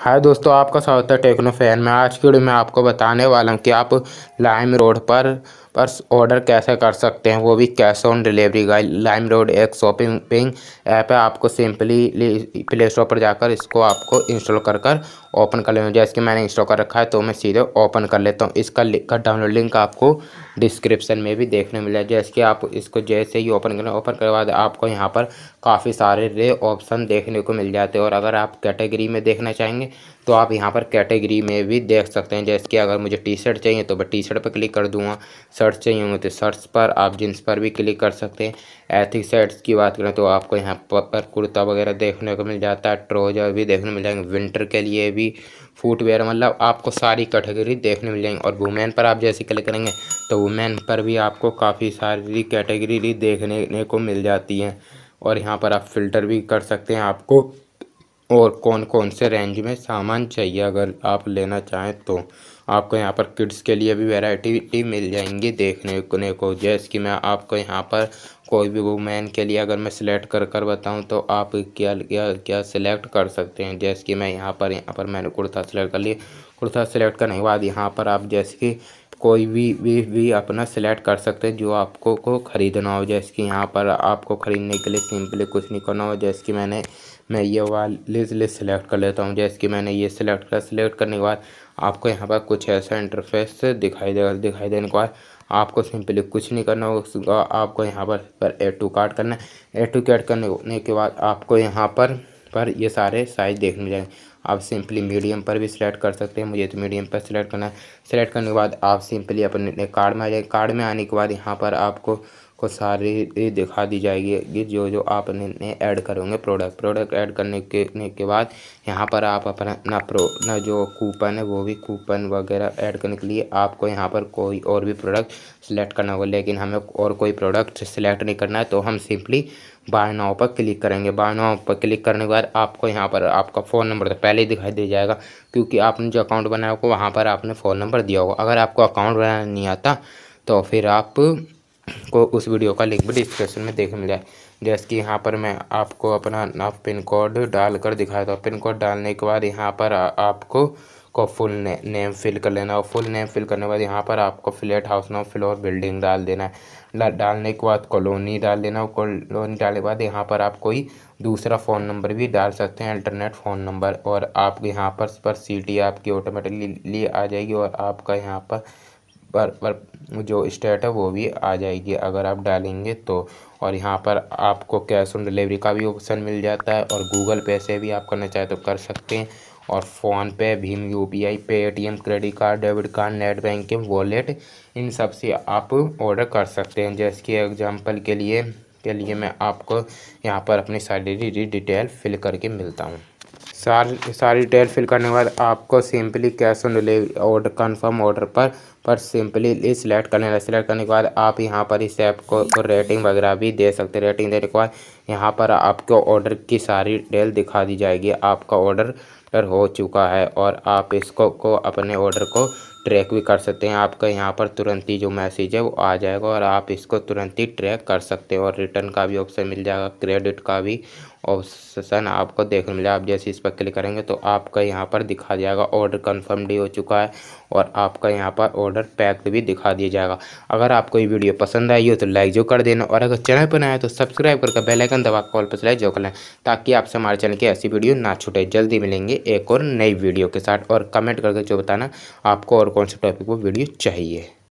हाय दोस्तों आपका स्वागत है टेक्नो फैन में आज की वीडियो में आपको बताने वाला हूँ कि आप लाइम रोड पर पर ऑर्डर कैसे कर सकते हैं वो भी कैश ऑन डिलीवरी का लाइम रोड एक शॉपिंग पिंग ऐप है आपको सिंपली प्ले स्टोर पर जाकर इसको आपको इंस्टॉल कर कर ओपन कर लेना जैसे कि मैंने इंस्टॉल कर रखा है तो मैं सीधे ओपन कर लेता हूँ इसका का डाउनलोड लिंक आपको डिस्क्रिप्शन में भी देखने मिला जैसे कि आप इसको जैसे ही ओपन करें ओपन करने के बाद आपको यहाँ पर काफ़ी सारे रे ऑप्शन देखने को मिल जाते हैं और अगर आप कैटेगरी में देखना चाहेंगे तो आप यहाँ पर कैटेगरी में भी देख सकते हैं जैसे कि अगर मुझे टी शर्ट चाहिए तो मैं टी शर्ट पर क्लिक कर दूँगा सर्च चाहिए होंगे तो सर्च पर आप जींस पर भी क्लिक कर सकते हैं एथिक सेट्स की बात करें तो आपको यहाँ पर कुर्ता वगैरह देखने को मिल जाता है ट्रोजर भी देखने मिल जाएंगे विंटर के लिए भी फुटवेयर मतलब आपको सारी कैटेगरी देखने मिल जाएंगी और वुमेन पर आप जैसे क्लिक करेंगे तो वुमेन पर भी आपको काफ़ी सारी कैटेगरी देखने को मिल जाती है और यहाँ पर आप फिल्टर भी कर सकते हैं आपको और कौन कौन से रेंज में सामान चाहिए अगर आप लेना चाहें तो आपको यहाँ पर किड्स के लिए भी वैरायटी मिल जाएंगी देखने को जैसे कि मैं आपको यहाँ पर कोई भी वुमेन के लिए अगर मैं सिलेक्ट कर कर बताऊँ तो आप क्या क्या क्या सिलेक्ट कर सकते हैं जैसे कि मैं यहाँ पर यहाँ पर मैंने कुर्ता सिलेक्ट कर लिया कुर्ता सिलेक्ट करने के बाद यहाँ पर आप जैसे कि कोई भी भी भी अपना सिलेक्ट कर सकते हैं जो आपको को ख़रीदना हो जैसे कि यहाँ पर आपको ख़रीदने के लिए सिंपली कुछ नहीं करना हो जैसे कि मैंने मैं ये वाल लिस्ट सिलेक्ट कर लेता हूँ जैसे कि मैंने ये सिलेक्ट कर सिलेक्ट करने के बाद आपको यहाँ पर कुछ ऐसा इंटरफेस दिखाई देगा दिखाई देने के बाद आपको सिंपली कुछ नहीं करना होगा आपको यहाँ पर पर ए टू कार्ड करना है ए टू कार्ड करने के बाद आपको यहाँ पर पर ये सारे साइज देखने जाएंगे आप सिंपली मीडियम पर भी सिलेक्ट कर सकते हैं मुझे तो मीडियम पर सिलेक्ट करना है सिलेक्ट करने के बाद आप सिंपली अपने कार्ड में आ जाए कार्ड में आने के बाद यहाँ पर आपको को सारी दिखा दी जाएगी जो जो आप ऐड करोगे प्रोडक्ट प्रोडक्ट ऐड करने के के बाद यहाँ पर आप अपना अपना प्रो ना जो कूपन है वो भी कूपन वगैरह ऐड करने के लिए आपको यहाँ पर कोई और भी प्रोडक्ट सिलेक्ट करना होगा लेकिन हमें और कोई प्रोडक्ट सिलेक्ट नहीं करना है तो हम सिंपली बाय नाव पर क्लिक करेंगे बाय नाव पर क्लिक करने के बाद आपको यहाँ पर आपका फ़ोन नंबर तो पहले ही दिखाई दे जाएगा क्योंकि आपने जो अकाउंट बनाया होगा वहाँ पर आपने फ़ोन नंबर दिया होगा अगर आपको अकाउंट बनाना नहीं आता तो फिर आप को उस वीडियो का लिंक भी डिस्क्रिप्शन में देखने मिल जाए जैसे कि यहाँ पर मैं आपको अपना नाम पिन कोड डाल कर था हूँ पिन कोड डालने के बाद यहाँ पर आ, आपको को फुल ने, नेम फिल कर लेना और फुल नेम फिल करने के बाद यहाँ पर आपको फ्लैट हाउस नाम फ्लोर बिल्डिंग डाल देना है डालने के बाद कॉलोनी डाल देना और कॉलोनी डालने के बाद यहाँ पर आप कोई दूसरा फ़ोन नंबर भी डाल सकते हैं अल्टरनेट फ़ोन नंबर और आप यहाँ पर पर सीटी आपकी ऑटोमेटिकली आ जाएगी और आपका यहाँ पर पर पर जो स्टेट है वो भी आ जाएगी अगर आप डालेंगे तो और यहाँ पर आपको कैश ऑन डिलीवरी का भी ऑप्शन मिल जाता है और गूगल पे से भी आप करना चाहे तो कर सकते हैं और फ़ोनपे भीम यू पी आई एम credit card debit card net banking wallet इन सब से आप ऑर्डर कर सकते हैं जैसे कि एग्जाम्पल के लिए के लिए मैं आपको यहाँ पर अपनी सारी डिटेल फिल करके मिलता हूँ सारी सारी डिटेल फिल करने के बाद आपको simply cash on delivery order confirm order पर पर सिंपली सिलेक्ट कर लेना सिलेक्ट करने के बाद आप यहाँ पर इस ऐप को, रेटिंग वगैरह भी दे सकते हैं रेटिंग देने के बाद यहाँ पर आपको ऑर्डर की सारी डिटेल दिखा दी जाएगी आपका ऑर्डर हो चुका है और आप इसको को अपने ऑर्डर को ट्रैक भी कर सकते हैं आपका यहाँ पर तुरंत ही जो मैसेज है वो आ जाएगा और आप इसको तुरंत ही ट्रैक कर सकते हैं और रिटर्न का भी ऑप्शन मिल जाएगा क्रेडिट का भी ऑप्शन आपको देखने मिला आप जैसे इस पर क्लिक करेंगे तो आपका यहाँ पर दिखा जाएगा ऑर्डर कन्फर्म डी हो चुका है और आपका यहाँ पर ऑर्डर पैक्ड भी दिखा दिया जाएगा अगर आपको ये वीडियो पसंद आई हो तो लाइक जो कर देना और अगर चैनल पर आए तो सब्सक्राइब करके बेलाइकन दबा कॉल पर सलाइक जो कर लें ताकि आपसे हमारे चैनल की ऐसी वीडियो ना छूटे जल्दी मिलेंगे एक और नई वीडियो के साथ और कमेंट करके जो बताना आपको और कौन से टॉपिक पर वीडियो चाहिए